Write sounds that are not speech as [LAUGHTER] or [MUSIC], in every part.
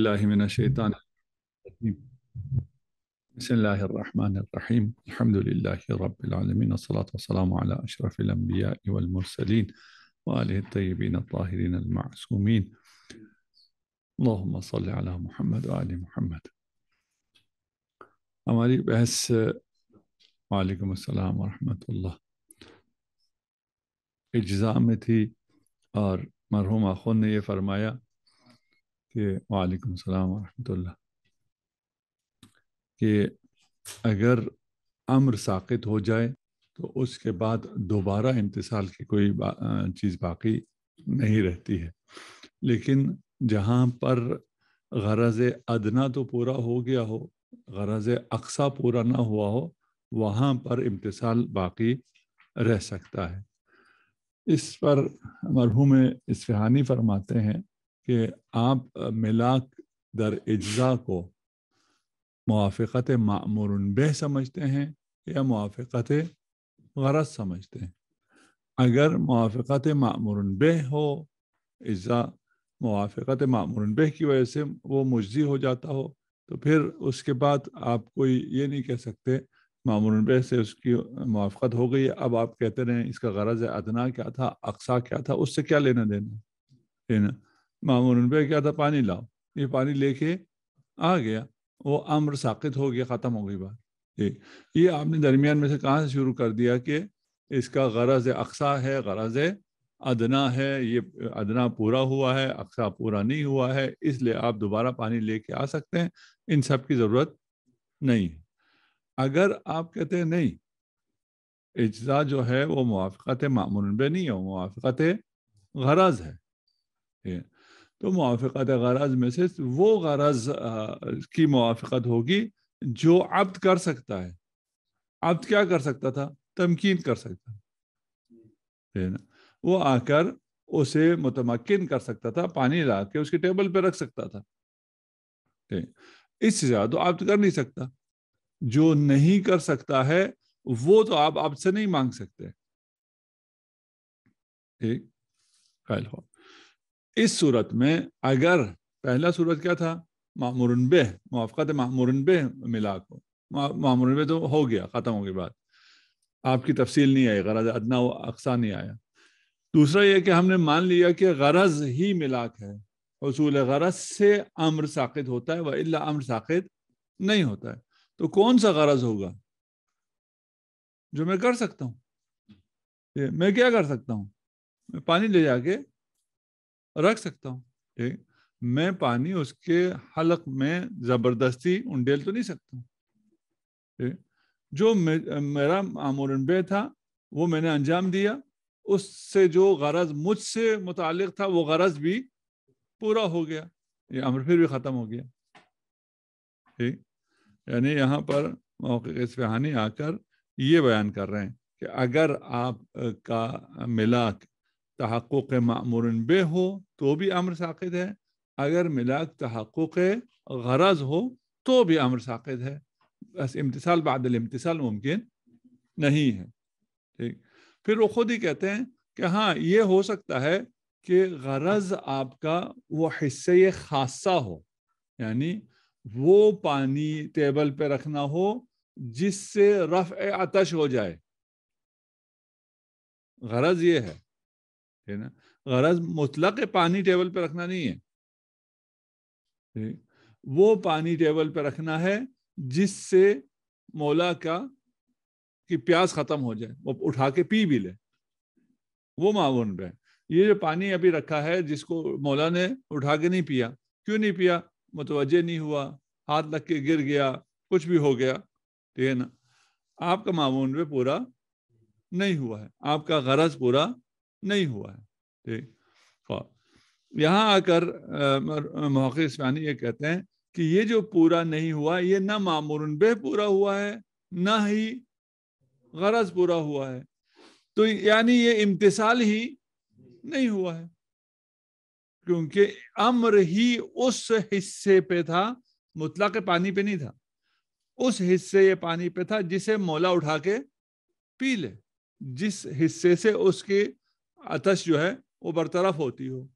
الله من الشيطان الرجيم بسم الله الرحمن الرحيم الحمد لله رب العالمين والصلاة والسلام على أشرف الأنبياء والمرسلين وآله الطيبين الطاهرين المعصومين اللهم صل على محمد وآل محمد أمالي بس وعليكم السلام ورحمة الله اجزامتي اور مرحوم آخون نے یہ فرمایا कि वालेकुम सलाम वरहमतुल्लाह कि अगर अम्र साकित हो जाए तो उसके बाद दोबारा इंतसाल की कोई बा, चीज़ बाकी नहीं रहती है लेकिन जहाँ पर गरज अदना तो पूरा हो गया हो गरज अक्सा पूरा ना हुआ हो वहाँ पर इम्तसाल बाकी रह सकता है इस पर मरहूम इसफहानी फरमाते हैं कि आप मिलाक दर अज्जा को मुआफ़त मामूर बह समझते हैं या मुआफ़त गरज समझते हैं अगर मुआफ़त मामूर बह हो अज्जा मुआफ़त मामूर बह की वजह से वो मुजी हो जाता हो तो फिर उसके बाद आप कोई ये नहीं कह सकते मामूर बह से उसकी मुआफ़त हो गई अब आप कहते रहें इसका गरज है अदना क्या था अक्सा क्या था उससे क्या लेना देना लेना मामून पर क्या था पानी लाओ ये पानी लेके आ गया वो अम्र साकित हो गया ख़त्म हो गई बात ठीक ये आपने दरमियान में से कहाँ से शुरू कर दिया कि इसका गरज अक्सा है गरज अदना है ये अदना पूरा हुआ है अक्सा पूरा नहीं हुआ है इसलिए आप दोबारा पानी लेके आ सकते हैं इन सब की ज़रूरत नहीं है अगर आप कहते हैं नहीं इज्जा जो है वो मुआफ़त मामून पर नहीं है वो मुआफ़त गरज है तो मुआफ़त गरज में से वो गरज की मुआफ़त होगी जो अब्द कर सकता है अब्द क्या कर सकता था तमकीन कर सकता है ना वो आकर उसे मतमकिन कर सकता था पानी ला के उसके टेबल पे रख सकता था इससे ज़्यादा तो आप कर नहीं सकता जो नहीं कर सकता है वो तो आप आपसे नहीं मांग सकते ठीक ख्याल हो इस सूरत में अगर पहला सूरत क्या था मामूरन बे मुआफ़त मामूरन बे मिला को मामूरन बे तो हो गया ख़त्म हो गई बात आपकी तफसील नहीं आई गरज अदना व अक्सा नहीं आया दूसरा यह कि हमने मान लिया कि गरज ही मिलाक है असूल गरज से अम्र साखित होता है वह अम्र साखित नहीं होता है तो कौन सा गरज होगा जो मैं कर सकता हूँ मैं क्या कर सकता हूँ मैं पानी ले जाके रख सकता हूँ ठीक मैं पानी उसके हलक में जबरदस्ती उंडेल तो नहीं सकता ठीक जो मे, मेरा बे था वो मैंने अंजाम दिया उससे जो गरज मुझसे मुतल था वो गरज भी पूरा हो गया ये अमर फिर भी ख़त्म हो गया ठीक यानी यहाँ पर मौक़ आकर ये बयान कर रहे हैं कि अगर आप का मिलाक तहक़ मामूर बे हो तो भी अम्र साखिद है अगर मिलाद तहक़ गरज हो तो भी अम्र साखिद है बस इम्तसाल बादल इम्तसाल मुमकिन नहीं है ठीक फिर वो खुद ही कहते हैं कि हाँ ये हो सकता है कि गरज आपका वो हिस्से खासा हो यानी वो पानी टेबल पे रखना हो जिससे रफ़ आतश हो जाए गरज ये है है ना गरज मुतलक पानी टेबल पर रखना नहीं है वो पानी टेबल पर रखना है जिससे मौला का की प्यास खत्म हो जाए वो उठा के पी भी ले वो मामून पे ये जो पानी अभी रखा है जिसको मौला ने उठा के नहीं पिया क्यों नहीं पिया मुतवजे नहीं हुआ हाथ लग के गिर गया कुछ भी हो गया ठीक है ना आपका मामून पे पूरा नहीं हुआ है आपका गरज पूरा नहीं हुआ है ठीक यहाँ आकर महक़ ये कहते हैं कि ये जो पूरा नहीं हुआ ये ना मामूर बेह पूरा हुआ है ना ही गरज पूरा हुआ है तो यानी ये इम्तिसाल ही नहीं हुआ है क्योंकि अम्र ही उस हिस्से पे था मुतला के पानी पे नहीं था उस हिस्से ये पानी पे था जिसे मौला उठा के पी ले जिस हिस्से से उसकी अतश जो है वो बरतरफ होती हो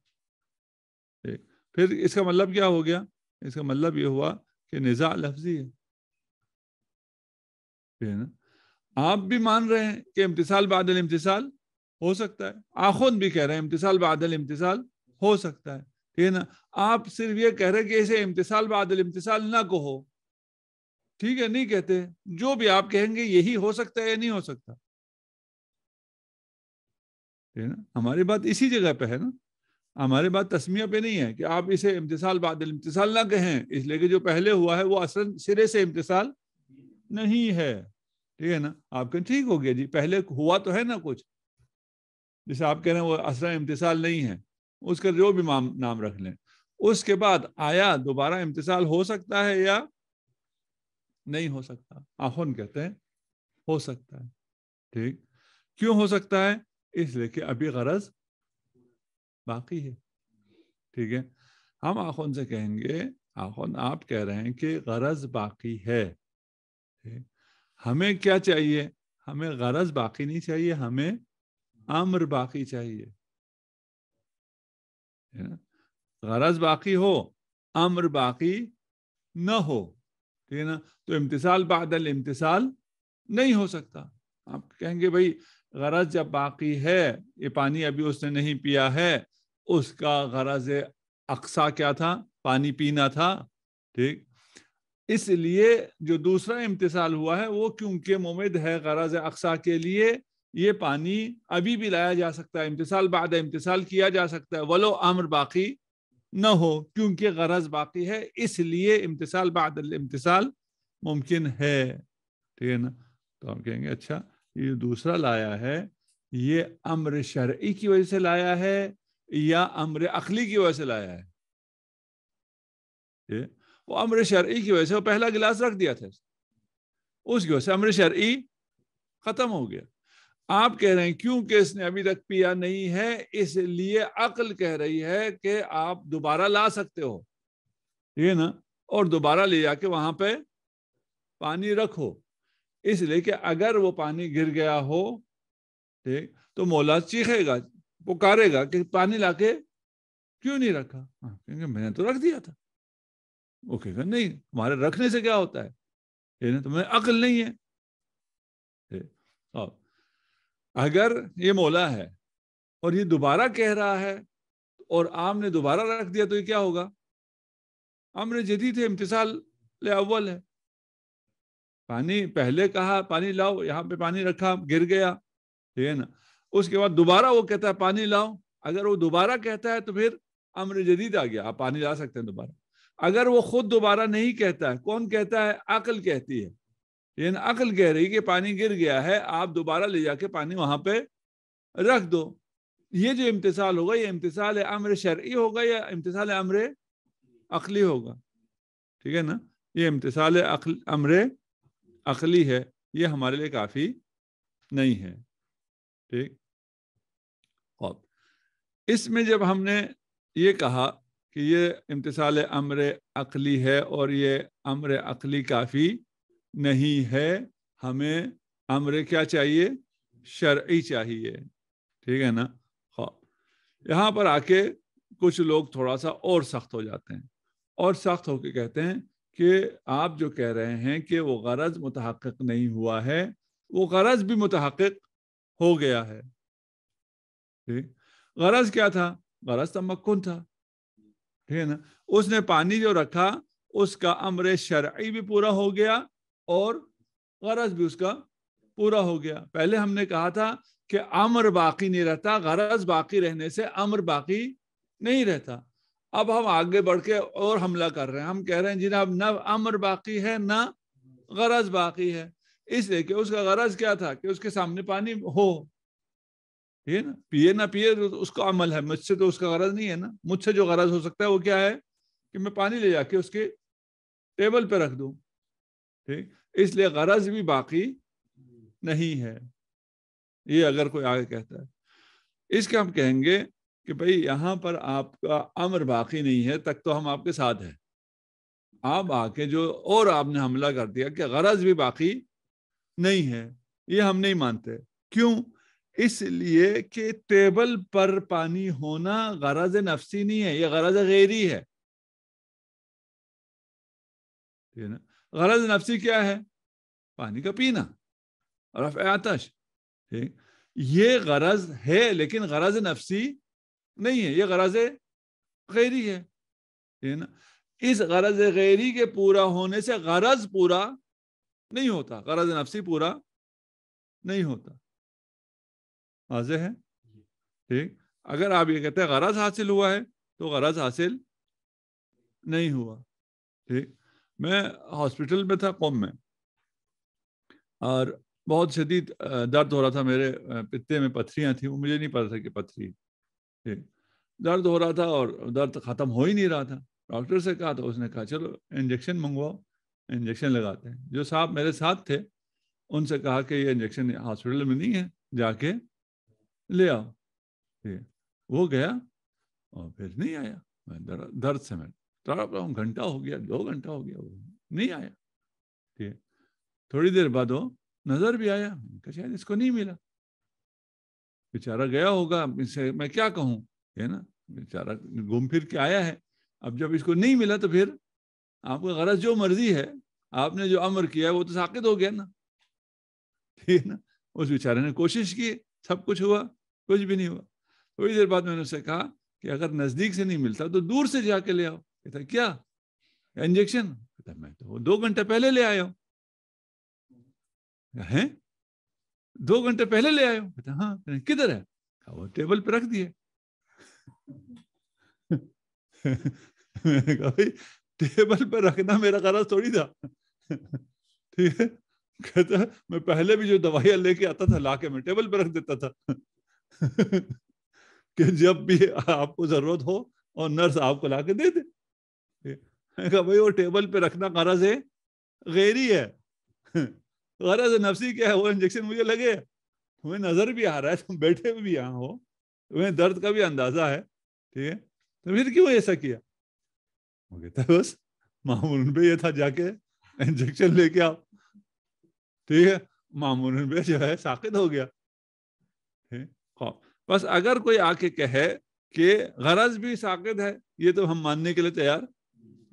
फिर इसका मतलब क्या हो गया इसका मतलब ये हुआ कि निज़ा लफ्जी है ना आप भी मान रहे हैं कि इम्तिसाल बादल इम्तिसाल हो सकता है आप खुद भी कह रहे हैं इम्तिसाल बादल इम्तिसाल हो सकता है ठीक है ना आप सिर्फ ये कह रहे हैं कि इसे इम्तिसाल बादल इम्तिसाल ना कहो ठीक है नहीं कहते जो भी आप कहेंगे यही हो सकता है या नहीं हो सकता है ना हमारी बात इसी जगह पे है ना हमारे बात तस्मिया पे नहीं है कि आप इसे इम्तिसाल बाद इम्तिसाल ना कहें इसलिए कि जो पहले हुआ है वो असल सिरे से इम्तिसाल नहीं है ठीक है ना आप कहें ठीक हो गया जी पहले हुआ तो है ना कुछ जैसे आप कह रहे हैं वो असल इम्तसाल नहीं है उसका जो भी नाम रख लें उसके बाद आया दोबारा इम्तिसाल हो सकता है या नहीं हो सकता आहोन कहते हैं हो सकता है ठीक क्यों हो सकता है इसलिए कि अभी गरज बाकी है ठीक है हम आखुन से कहेंगे आखुन आप कह रहे हैं कि गरज बाकी है हमें क्या चाहिए हमें गरज बाकी नहीं चाहिए हमें अम्र बाकी चाहिए गरज बाकी हो अम्र बाकी न हो ठीक है ना तो इम्तिसाल बादल इम्तिसाल नहीं हो सकता आप कहेंगे भाई गरज जब बाकी है ये पानी अभी उसने नहीं पिया है उसका गरज अक्सा क्या था पानी पीना था ठीक इसलिए जो दूसरा इम्तिसाल हुआ है वो क्योंकि मुमिद है गरज अक्सा के लिए ये पानी अभी भी लाया जा सकता है इम्तिसाल बाद इम्तिसाल किया जा सकता है वलो अम्र बाकी न हो क्योंकि गरज बाकी है इसलिए इम्तिसाल बाद इम्तिसाल मुमकिन है ठीक है ना तो हम कहेंगे अच्छा ये दूसरा लाया है ये अम्र शर्य की वजह से लाया है या अम्र अखली की वजह से लाया है ये वो अम्र शर्य की वजह से वो पहला गिलास रख दिया था उसकी वजह से अम्र शर्य खत्म हो गया आप कह रहे हैं क्योंकि इसने अभी तक पिया नहीं है इसलिए अकल कह रही है कि आप दोबारा ला सकते हो ये ना और दोबारा ले जाके वहां पे पानी रखो इसलिए कि अगर वो पानी गिर गया हो ठीक तो मौला चीखेगा पुकारेगा कि पानी लाके क्यों नहीं रखा हाँ, क्योंकि मैंने तो रख दिया था वो कहेगा नहीं हमारे रखने से क्या होता है तुम्हें अकल नहीं है और अगर ये मौला है और ये दोबारा कह रहा है और आम ने दोबारा रख दिया तो ये क्या होगा अम्र जदीद है इम्तिसाल अव्वल है पानी पहले कहा पानी लाओ यहाँ पे पानी रखा गिर गया ठीक है ना उसके बाद दोबारा वो कहता है पानी लाओ अगर वो दोबारा कहता है तो फिर अमर जदीद आ गया आप पानी ला सकते हैं दोबारा अगर वो खुद दोबारा नहीं कहता है कौन कहता है अकल कहती है ना अकल कह रही कि पानी गिर गया है आप दोबारा ले जाके पानी वहां पे रख दो ये जो इम्तिसाल होगा ये इम्तिसाल अम्र शर्य होगा या इम्तिसाल अमर अकली होगा ठीक है ना ये इम्तसाल अमरे अकली है ये हमारे लिए काफ़ी नहीं है ठीक और इसमें जब हमने ये कहा कि ये इम्तिसाल अम्र अकली है और ये अम्र अकली काफ़ी नहीं है हमें अम्र क्या चाहिए शर्ई चाहिए ठीक है ना खौब यहाँ पर आके कुछ लोग थोड़ा सा और सख्त हो जाते हैं और सख्त होके कहते हैं कि आप जो कह रहे हैं कि वो गरज मुतहक नहीं हुआ है वो गरज भी मुतहक हो गया है ठीक गरज क्या था गरज तमक्न था ठीक है ना उसने पानी जो रखा उसका अमर शर्ई भी पूरा हो गया और गरज भी उसका पूरा हो गया पहले हमने कहा था कि अमर बाकी नहीं रहता गरज बाकी रहने से अमर बाकी नहीं रहता अब हम आगे बढ़ के और हमला कर रहे हैं हम कह रहे हैं जिन्हें अब न अमर बाकी है न गरज बाकी है इसलिए कि उसका गरज क्या था कि उसके सामने पानी हो ठीक है ना पिए ना पिए तो उसको अमल है मुझसे तो उसका गरज नहीं है ना मुझसे जो गरज हो सकता है वो क्या है कि मैं पानी ले जाके उसके टेबल पे रख दू ठीक इसलिए गरज भी बाकी नहीं है ये अगर कोई आगे कहता है इसके हम कहेंगे कि भाई यहाँ पर आपका अमर बाकी नहीं है तक तो हम आपके साथ हैं आप आके जो और आपने हमला कर दिया कि गरज भी बाकी नहीं है ये हम नहीं मानते क्यों इसलिए कि टेबल पर पानी होना गरज नफसी नहीं है ये गरज गैरी है ठीक ना गरज नफसी क्या है पानी का पीना और आतश ठीक ये गरज है लेकिन गरज नफसी नहीं है ये गरज गैरी है है ना इस गरज गैरी के पूरा होने से गरज पूरा नहीं होता गरज नफसी पूरा नहीं होता वाज है ठीक अगर आप ये कहते हैं गरज हासिल हुआ है तो गरज हासिल नहीं हुआ ठीक मैं हॉस्पिटल में था कौम में और बहुत शदीद दर्द हो रहा था मेरे पित्ते में पथरियाँ थी वो मुझे नहीं पता था कि पथरी दर्द हो रहा था और दर्द ख़त्म हो ही नहीं रहा था डॉक्टर से कहा तो उसने कहा चलो इंजेक्शन मंगवाओ इंजेक्शन लगाते हैं जो साहब मेरे साथ थे उनसे कहा कि ये इंजेक्शन हॉस्पिटल में नहीं है जाके ले आओ ठीक वो गया और फिर नहीं आया मैं दर्द दर्द से मैं तड़प घंटा हो गया दो घंटा हो गया वो नहीं आया ठीक थोड़ी देर बाद वो नज़र भी आया शायद इसको नहीं मिला बेचारा गया होगा इसे मैं क्या कहूँ है ना बेचारा घूम फिर के आया है अब जब इसको नहीं मिला तो फिर आपका गरज जो मर्जी है आपने जो अमर किया है वो तो साकित हो गया ना ठीक है ना उस बेचारे ने कोशिश की सब कुछ हुआ कुछ भी नहीं हुआ थोड़ी देर बाद मैंने उससे कहा कि अगर नज़दीक से नहीं मिलता तो दूर से जाके ले आओ कहता क्या इंजेक्शन कहता मैं तो दो घंटे पहले ले आया हूँ हैं दो घंटे पहले ले आयो कहते हाँ किधर है वो टेबल पे रख दिए भाई टेबल पे रखना मेरा गरज थोड़ी था ठीक है कहता मैं पहले भी जो दवाइयां लेके आता था लाके मैं टेबल पे रख देता था कि जब भी आपको जरूरत हो और नर्स आपको लाके दे दे भाई वो टेबल पे रखना गरज है गैरी है गरज नफसी क्या है वो इंजेक्शन मुझे लगे तुम्हें नज़र भी आ रहा है तुम बैठे भी यहाँ हो तुम्हें दर्द का भी अंदाजा है ठीक है तो फिर क्यों ऐसा किया वो कहता है बस मामूल पे ये था जाके इंजेक्शन लेके आओ ठीक है मामूल पे जो है साकित हो गया ठीक बस अगर कोई आके कहे कि गरज भी साकित है ये तो हम मानने के लिए तैयार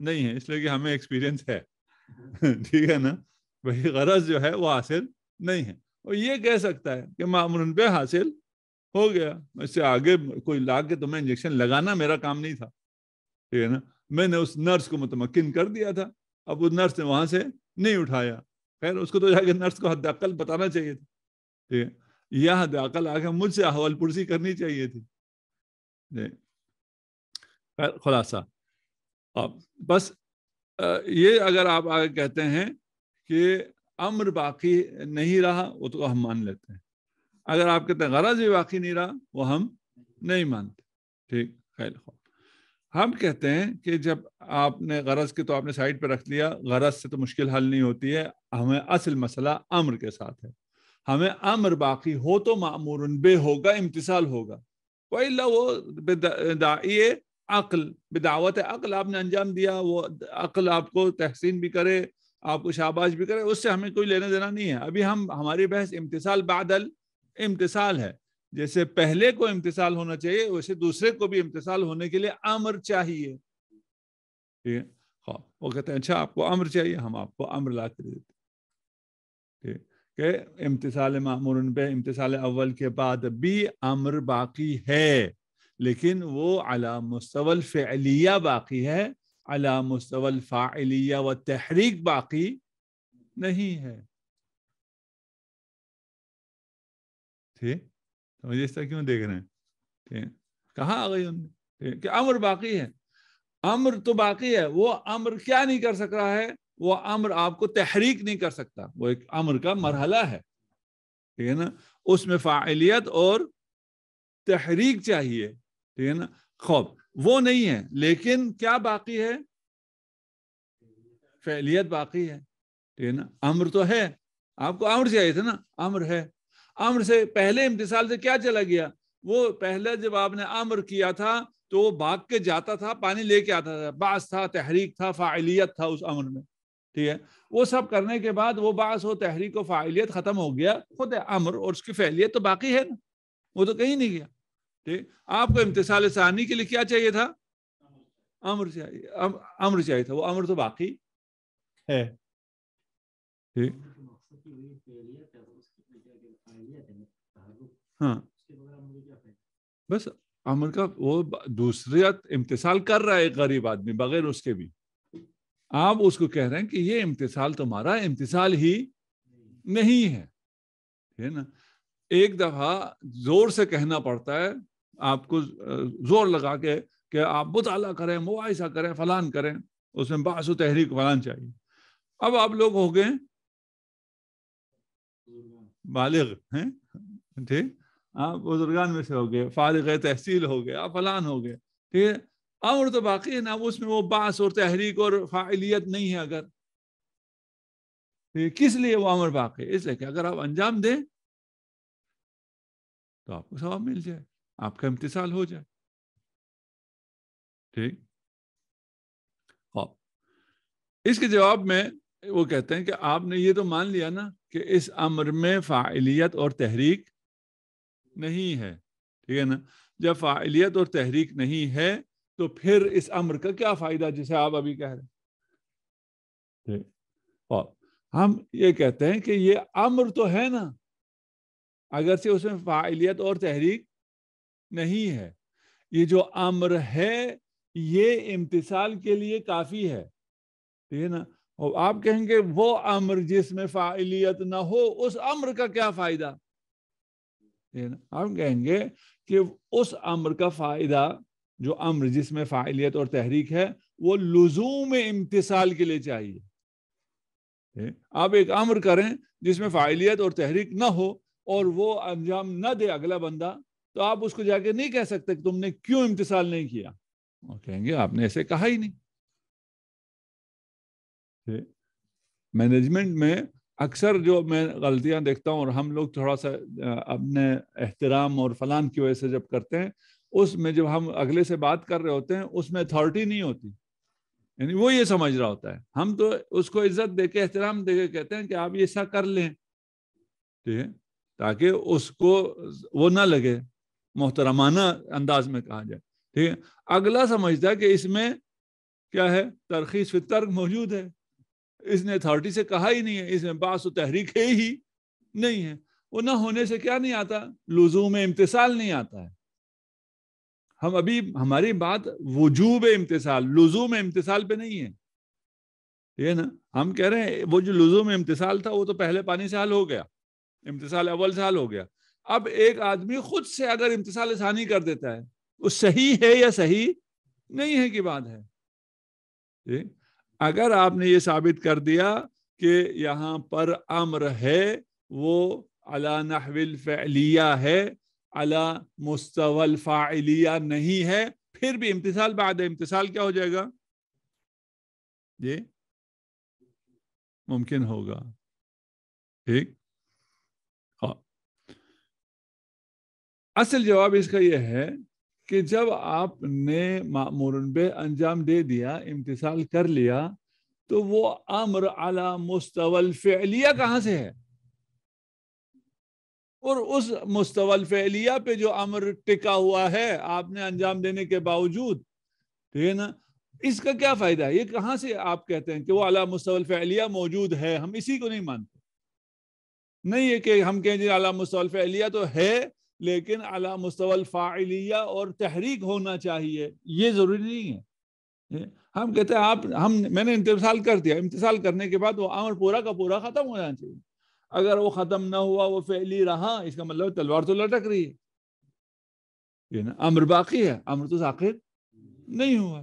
नहीं है इसलिए कि हमें एक्सपीरियंस है [LAUGHS] ठीक है ना वही गरज जो है वो हासिल नहीं है और ये कह सकता है कि मामून पे हासिल हो गया इससे आगे कोई ला के तुम्हें इंजेक्शन लगाना मेरा काम नहीं था ठीक है ना मैंने उस नर्स को मुतमकिन कर दिया था अब उस नर्स ने वहां से नहीं उठाया खैर उसको तो जाके नर्स को हदअल बताना चाहिए था ठीक है यह हदअल आके मुझसे पुरसी करनी चाहिए थी खैर खुलासा अब बस ये अगर आप आगे कहते हैं कि अम्र बाकी नहीं रहा वो तो हम मान लेते हैं अगर आप कहते हैं गरज भी बाकी नहीं रहा वो हम नहीं मानते ठीक खैर हम कहते हैं कि जब आपने गरज के तो आपने साइड पर रख लिया गरज से तो मुश्किल हल नहीं होती है हमें असल मसला अम्र के साथ है हमें अम्र बाकी हो तो मामूर बे होगा इम्तिसाल होगा वही वो दाइए अक्ल बिदावत अकल आपने अंजाम दिया वो अकल आपको तहसीन भी करे आपको शाबाश भी करें उससे हमें कोई लेना देना नहीं है अभी हम हमारी बहस इम्तिसाल बादल इम्तिसाल है जैसे पहले को इम्तिसाल होना चाहिए वैसे दूसरे को भी इम्तिसाल होने के लिए अमर चाहिए ठीक है हाँ वो कहते हैं अच्छा आपको अमर चाहिए हम आपको अम्र ला कर देते ठीक है इम्तिसाल मामूर पे इम्तिसाल अव्वल के बाद भी अम्र बाकी है लेकिन वो अला मुस्तवल फ़लिया बाकी है अला मुस्तवल फाइलिया व तहरीक बाकी नहीं है ठीक समझिए इस तरह क्यों देख रहे हैं कहा आ गई उनने अमर अम्र बाकी है अम्र तो बाकी है वो अम्र क्या नहीं कर सक रहा है वो अम्र आपको तहरीक नहीं कर सकता वो एक अम्र का मरहला है ठीक है ना उसमें फाइलियत और तहरीक चाहिए ठीक है ना खौब वो नहीं है लेकिन क्या बाकी है फैलियत बाकी है ठीक है ना अम्र तो है आपको अम्र चाहिए था ना अम्र है अम्र से पहले इम्तिसाल से क्या चला गया वो पहले जब आपने अम्र किया था तो वो भाग के जाता था पानी लेके आता था बास था तहरीक था फ़ाइलियत था उस अम्र में ठीक है वो सब करने के बाद वो बास हो तहरीक और फ़ाइलियत ख़त्म हो गया खुद है अम्र और उसकी फैलियत तो बाकी है ना वो तो कहीं नहीं गया ठीक आपको इम्तिसाल सानी के लिए क्या चाहिए था अम्र चाहिए अम्र चाहिए था वो अम्र तो बाकी है ठीक हाँ बस अमर का वो दूसरी इम्तिसाल कर रहा है गरीब आदमी बगैर उसके भी आप उसको कह रहे हैं कि ये इम्तसाल तुम्हारा इम्तिसाल ही नहीं है है ना एक दफा जोर से कहना पड़ता है आपको जोर लगा के कि आप मुताला करें मुआसा करें फलान करें उसमें बास तहरीक फलान चाहिए अब आप लोग हो गए बालिग हैं ठीक आप बुजुर्गान में से हो गए फारग तहसील हो गए आप फलान हो गए ठीक है अमर तो बाकी है ना उसमें वो बास और तहरीक और फाइलियत नहीं है अगर किस लिए वो अमर बाकी है इसलिए कि अगर आप अंजाम दें तो आपको सवाब मिल जाए आपका इम्तिसाल हो जाए ठीक हॉप हाँ। इसके जवाब में वो कहते हैं कि आपने ये तो मान लिया ना कि इस अमर में फ़ाइलियत और तहरीक नहीं है ठीक है ना जब फ़ाइलियत और तहरीक नहीं है तो फिर इस अम्र का क्या फ़ायदा जिसे आप अभी कह रहे हैं और हाँ। हम ये कहते हैं कि ये अम्र तो है ना अगर से उसमें फ़ाइलियत और तहरीक नहीं है ये जो अम्र है ये इम्तिसाल के लिए काफी है ठीक है ना और आप कहेंगे वो अम्र जिसमें फाइलियत ना हो उस अम्र का क्या फायदा ठीक है ना आप कहेंगे कि उस अम्र का फायदा जो अम्र जिसमें फाइलियत और तहरीक है वो लुजूम इम्तिसाल के लिए चाहिए आप एक अम्र करें जिसमें फाइलियत और तहरीक ना हो और वो अंजाम ना दे अगला बंदा तो आप उसको जाके नहीं कह सकते कि तुमने क्यों इम्तिसाल नहीं किया और कहेंगे आपने ऐसे कहा ही नहीं मैनेजमेंट में अक्सर जो मैं गलतियां देखता हूं और हम लोग थोड़ा सा अपने एहतराम और फलान की वजह से जब करते हैं उसमें जब हम अगले से बात कर रहे होते हैं उसमें अथॉरिटी नहीं होती यानी वो ये समझ रहा होता है हम तो उसको इज्जत दे के एहतराम दे के कहते हैं कि आप ये ऐसा कर लें ठीक है ताकि उसको वो ना लगे मोहतरमाना अंदाज में कहा जाए ठीक है अगला समझता है कि इसमें क्या है तरखीस फिर तर्क मौजूद है इसने अथॉरिटी से कहा ही नहीं है इसमें बास तहरीक है ही नहीं है वो ना होने से क्या नहीं आता में इम्तिसाल नहीं आता है हम अभी हमारी बात वजूब लुजू में इम्तिसाल पे नहीं है ठीक है ना हम कह रहे हैं वो जो में इम्तिसाल था वो तो पहले पानी से हल हो गया इम्तिसाल अव्वल से हल हो गया अब एक आदमी खुद से अगर इम्तसाल सानी कर देता है वो सही है या सही नहीं है की बात है ठीक अगर आपने ये साबित कर दिया कि यहाँ पर अम्र है वो अला नहविल फ़ैलिया है अला मुस्तवल फाइलिया नहीं है फिर भी इम्तिसाल बाद इम्तिसाल क्या हो जाएगा ये मुमकिन होगा ठीक असल जवाब इसका यह है कि जब आपने मामूरन बे अंजाम दे दिया इम्तिसाल कर लिया तो वो अमर अला मुस्तवल फैलिया कहाँ से है और उस मुस्तवल फैलिया पे जो अमर टिका हुआ है आपने अंजाम देने के बावजूद ठीक तो है ना इसका क्या फायदा है ये कहाँ से आप कहते हैं कि वो अला मुस्तवल फैलिया मौजूद है हम इसी को नहीं मानते नहीं है कि हम कहें जी अला मुस्तवल फैलिया तो है लेकिन अला मुस्तवल और तहरीक होना चाहिए ये ज़रूरी नहीं है हम कहते हैं आप हम मैंने इंतजाल कर दिया इंतजाल करने के बाद वो अमर पूरा का पूरा ख़त्म होना चाहिए अगर वो ख़त्म ना हुआ वो फैली रहा इसका मतलब तलवार तो लटक रही है ये ना अम्र बाकी है अम्र तो साकिर नहीं हुआ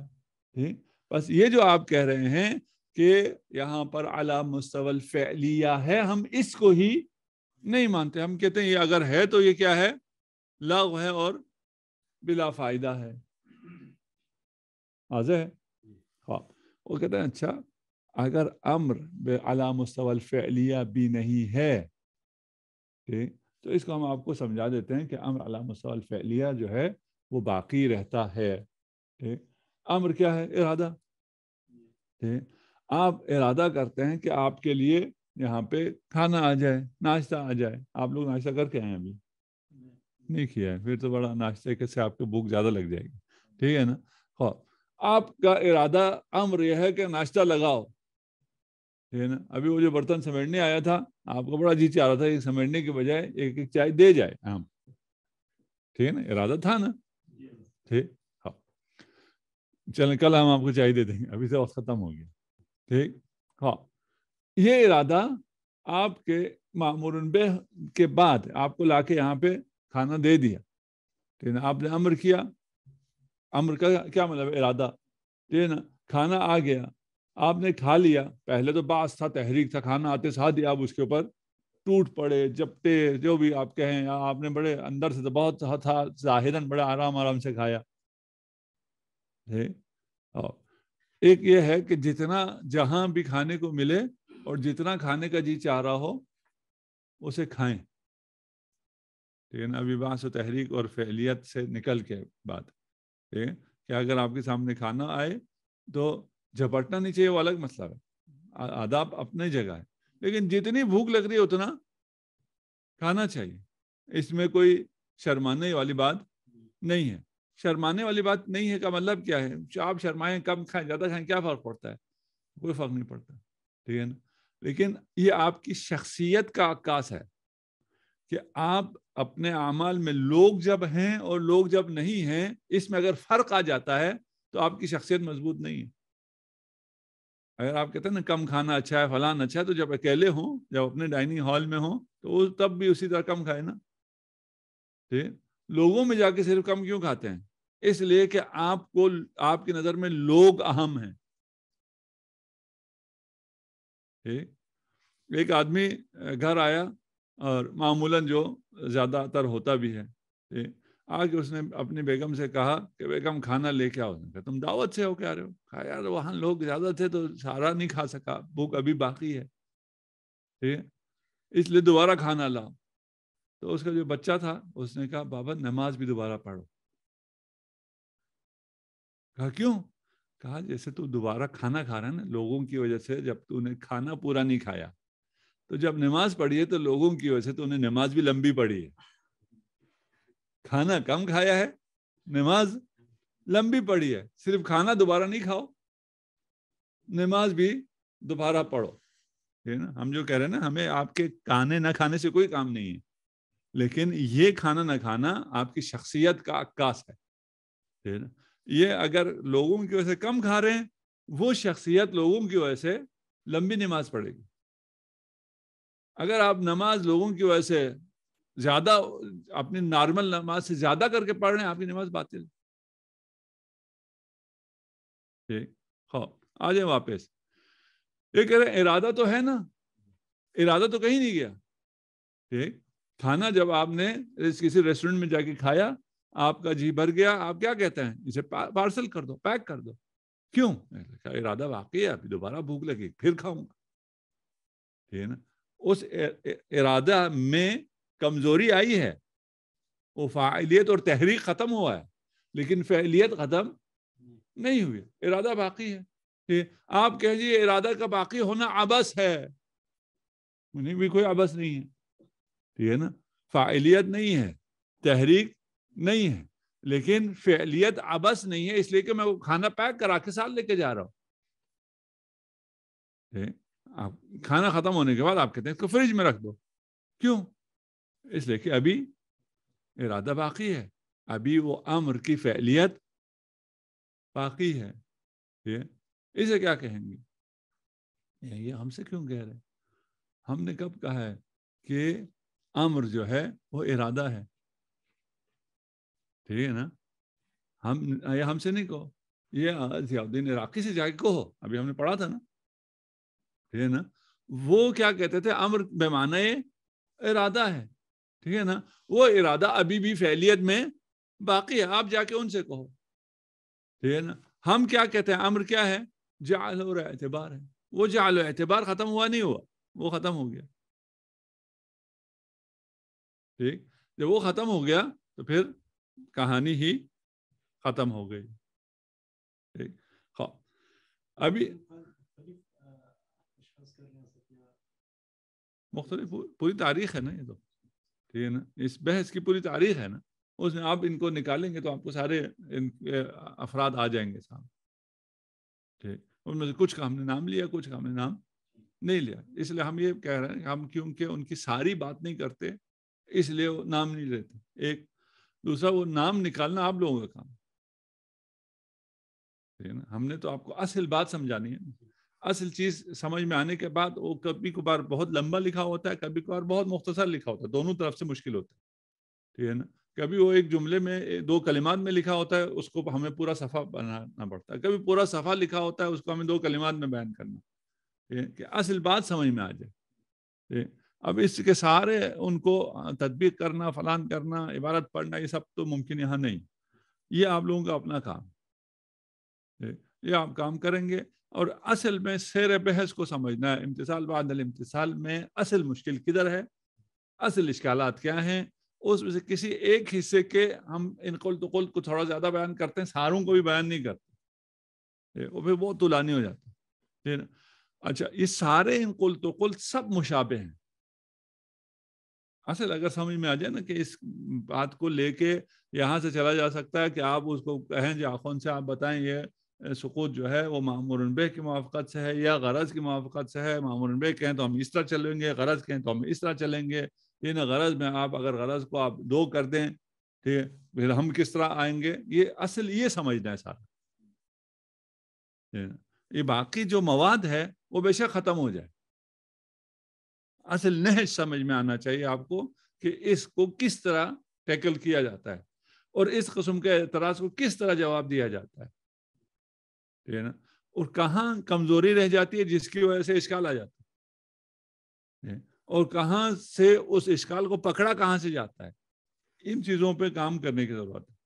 ठीक बस ये जो आप कह रहे हैं कि यहाँ पर अला मुस्तवल फैलिया है हम इसको ही नहीं मानते हम कहते हैं ये अगर है तो ये क्या है लव है और बिला फायदा है आज है ख्वाब वो कहते हैं अच्छा अगर अम्र अला मुस्तवल फेलिया भी नहीं है ठीक तो इसको हम आपको समझा देते हैं कि अम्र अला मुस्तवल जो है वो बाकी रहता है ठीक अम्र क्या है इरादा ठीक आप इरादा करते हैं कि आपके लिए यहाँ पे खाना आ जाए नाश्ता आ जाए आप लोग नाश्ता करके आए अभी नहीं किया है फिर तो बड़ा नाश्ते के से आपको भूख ज़्यादा लग जाएगी ठीक है ना हो हाँ, आपका इरादा अम्र यह है कि नाश्ता लगाओ ठीक है ना अभी वो जो बर्तन समेटने आया था आपको बड़ा जी चाह रहा था समेटने के बजाय एक एक चाय दे जाए हम ठीक है ना इरादा था ना ठीक हाँ चलें कल हम आपको चाय दे देंगे अभी से वक्त ख़त्म हो गया ठीक हाँ ये इरादा आपके मामूर के बाद आपको लाके यहाँ पे खाना दे दिया ठीक तो है आपने अम्र किया अम्र का क्या मतलब इरादा ठीक तो है ना खाना आ गया आपने खा लिया पहले तो बास था तहरीक था खाना आते साथ ही आप उसके ऊपर टूट पड़े जपटे जो भी आप कहें या आपने बड़े अंदर से तो बहुत था, था जाहिरन बड़े आराम आराम से खाया एक ये है कि जितना जहां भी खाने को मिले और जितना खाने का जी चाह रहा हो उसे खाएं ठीक है ना विवाह तहरीक और फैलियत से निकल के बात ठीक है कि अगर आपके सामने खाना आए तो झपटना नहीं चाहिए वो अलग मसला है आदाब अपनी जगह है लेकिन जितनी भूख लग रही है उतना खाना चाहिए इसमें कोई शर्माने वाली बात नहीं है शर्माने वाली बात नहीं है का मतलब क्या है आप शर्माएं कम खाएं ज़्यादा खाएं क्या फ़र्क पड़ता है कोई फ़र्क नहीं पड़ता ठीक है ना लेकिन ये आपकी शख्सियत का अक्काश है कि आप अपने अमाल में लोग जब हैं और लोग जब नहीं हैं इसमें अगर फर्क आ जाता है तो आपकी शख्सियत मजबूत नहीं है अगर आप कहते हैं ना कम खाना अच्छा है फलान अच्छा है तो जब अकेले हों जब अपने डाइनिंग हॉल में हों तो वो तब भी उसी तरह कम खाए ना ठीक लोगों में जाके सिर्फ कम क्यों खाते हैं इसलिए कि आपको आपकी नज़र में लोग अहम हैं ठीक एक आदमी घर आया और मामूलन जो ज़्यादातर होता भी है आगे उसने अपनी बेगम से कहा कि बेगम खाना लेके आओ उसने कहा तुम दावत से हो क्या रहे हो कहा यार वहाँ लोग ज़्यादा थे तो सारा नहीं खा सका भूख अभी बाकी है ठीक है इसलिए दोबारा खाना लाओ तो उसका जो बच्चा था उसने कहा बाबा नमाज भी दोबारा पढ़ो कहा क्यों कहा जैसे तू दोबारा खाना खा रहा है ना लोगों की वजह से जब तूने खाना पूरा नहीं खाया तो जब नमाज पढ़ी है तो लोगों की वजह से तो उन्हें नमाज भी लंबी पड़ी है खाना कम खाया है नमाज लंबी पड़ी है सिर्फ खाना दोबारा नहीं खाओ नमाज भी दोबारा पढ़ो है ना हम जो कह रहे हैं ना हमें आपके खाने ना खाने से कोई काम नहीं है लेकिन ये खाना ना खाना आपकी शख्सियत का अक्काश है ना ये अगर लोगों की वजह से कम खा रहे हैं वो शख्सियत लोगों की वजह से लंबी नमाज पड़ेगी अगर आप नमाज लोगों की वजह से ज्यादा अपनी नॉर्मल नमाज से ज्यादा करके पढ़ रहे हैं आपकी नमाज बातिल ठीक हो हाँ, आ जाए वापस ये कह रहे इरादा तो है ना इरादा तो कहीं नहीं गया ठीक खाना जब आपने किसी रेस्टोरेंट में जाके खाया आपका जी भर गया आप क्या कहते हैं इसे पार्सल कर दो पैक कर दो क्यों इरादा वाकई है अभी दोबारा भूख लगी फिर खाऊंगा ठीक है ना उस इरादा में कमजोरी आई है वो फाइलियत और तहरीक ख़त्म हुआ है लेकिन फैलियत ख़त्म नहीं हुई इरादा बाकी है ठीक आप कहिए इरादा का बाकी होना आबस है उन्हें भी कोई आबस नहीं है ठीक तो है ना फाइलियत नहीं है तहरीक नहीं है लेकिन फैलियत आबस नहीं है इसलिए कि मैं वो खाना पैक करा के साथ लेके जा रहा हूं आप खाना ख़त्म होने के बाद आप कहते हैं इसको फ्रिज में रख दो क्यों इसलिए कि अभी इरादा बाकी है अभी वो अम्र की फैलियत बाकी है ये इसे क्या कहेंगे ये हमसे क्यों कह रहे हमने कब कहा है कि अम्र जो है वो इरादा है ठीक है ना हम ये हमसे नहीं कहो ये जियाउद्दीन इराकी से जाके कहो अभी हमने पढ़ा था ना ठीक है ना वो क्या कहते थे अमर बेमाना इरादा है ठीक है ना वो इरादा अभी भी फैलियत में बाकी है आप जाके उनसे कहो ठीक है ना हम क्या कहते हैं अम्र क्या है जाल और एतबार है वो जाल एतबार खत्म हुआ नहीं हुआ वो खत्म हो गया ठीक जब वो खत्म हो गया तो फिर कहानी ही खत्म हो गई ठीक अभी मुख्तलिफ पूरी तारीख है ना ये तो ठीक है ना इस बहस की पूरी तारीख है ना उसमें आप इनको निकालेंगे तो आपको सारे अफराद आ जाएंगे सामने ठीक उनमें से कुछ का हमने नाम लिया कुछ का हमने नाम नहीं लिया इसलिए हम ये कह रहे हैं हम क्योंकि उनकी सारी बात नहीं करते इसलिए वो नाम नहीं लेते एक दूसरा वो नाम निकालना आप लोगों का काम ठीक है ना हमने तो आपको असल बात समझानी है ना असल चीज समझ में आने के बाद वो कभी कभार बहुत लंबा लिखा होता है कभी कभार बहुत मुख्तसर लिखा होता है दोनों तरफ से मुश्किल होता है ठीक है ना कभी वो एक जुमले में दो कलिमात में लिखा होता है उसको हमें पूरा सफ़ा बनाना पड़ता है कभी पूरा सफ़ा लिखा होता है उसको हमें दो कलिमात में बयान करना कि असल बात समझ में आ जाए अब इसके सहारे उनको तदबीक करना फलान करना इबारत पढ़ना ये सब तो मुमकिन यहाँ नहीं ये आप लोगों का अपना काम ये आप काम करेंगे और असल में शेर बहस को समझना है इम्तसाल बादल इम्तसाल में असल मुश्किल किधर है असल इश्काल क्या हैं उसमें से किसी एक हिस्से के हम इन कुल तो कुल को थोड़ा ज़्यादा बयान करते हैं सारों को भी बयान नहीं करते वो फिर बहुत तुलानी हो जाती है अच्छा ये सारे इन कुल तो कुल सब मुशाबे हैं असल अगर समझ में आ जाए ना कि इस बात को लेके यहाँ से चला जा सकता है कि आप उसको कहें आखों से आप बताएं ये सकूत जो है वो मामूर बे की मुआफ़त से है या गरज की मुआफ़त से है मामूर बे कहें तो हम इस तरह चलेंगे गरज कहें तो हम इस तरह चलेंगे इन गरज में आप अगर गरज को आप दो कर दें ठीक है फिर हम किस तरह आएंगे ये असल ये समझना है सारा ये बाकी जो मवाद है वो बेशक ख़त्म हो जाए असल नह समझ में आना चाहिए आपको कि इसको किस तरह टैकल किया जाता है और इस कस्म के एतराज़ को किस तरह जवाब दिया जाता है है ना और कहाँ कमजोरी रह जाती है जिसकी वजह से इश्काल आ जाता है और कहाँ से उस इश्काल को पकड़ा कहाँ से जाता है इन चीजों पे काम करने की जरूरत है